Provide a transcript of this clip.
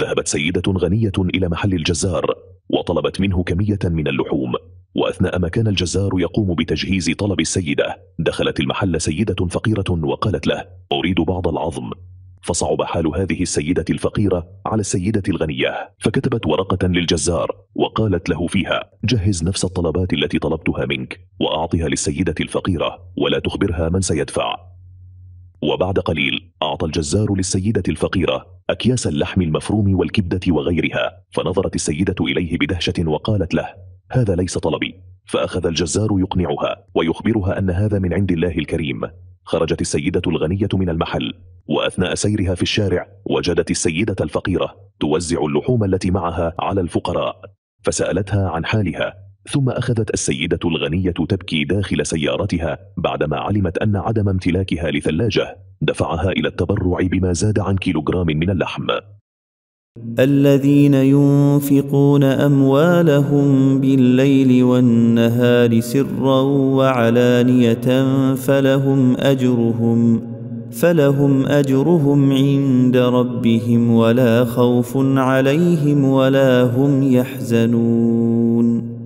ذهبت سيدة غنية إلى محل الجزار وطلبت منه كمية من اللحوم وأثناء ما كان الجزار يقوم بتجهيز طلب السيدة دخلت المحل سيدة فقيرة وقالت له أريد بعض العظم فصعب حال هذه السيدة الفقيرة على السيدة الغنية فكتبت ورقة للجزار وقالت له فيها جهز نفس الطلبات التي طلبتها منك وأعطها للسيدة الفقيرة ولا تخبرها من سيدفع وبعد قليل أعطى الجزار للسيدة الفقيرة أكياس اللحم المفروم والكبدة وغيرها فنظرت السيدة إليه بدهشة وقالت له هذا ليس طلبي فأخذ الجزار يقنعها ويخبرها أن هذا من عند الله الكريم خرجت السيدة الغنية من المحل وأثناء سيرها في الشارع وجدت السيدة الفقيرة توزع اللحوم التي معها على الفقراء فسألتها عن حالها ثم أخذت السيدة الغنية تبكي داخل سيارتها بعدما علمت أن عدم امتلاكها لثلاجة دفعها إلى التبرع بما زاد عن كيلوغرام من اللحم الذين ينفقون أموالهم بالليل والنهار سرا وعلانية فلهم أجرهم فلهم أجرهم عند ربهم ولا خوف عليهم ولا هم يحزنون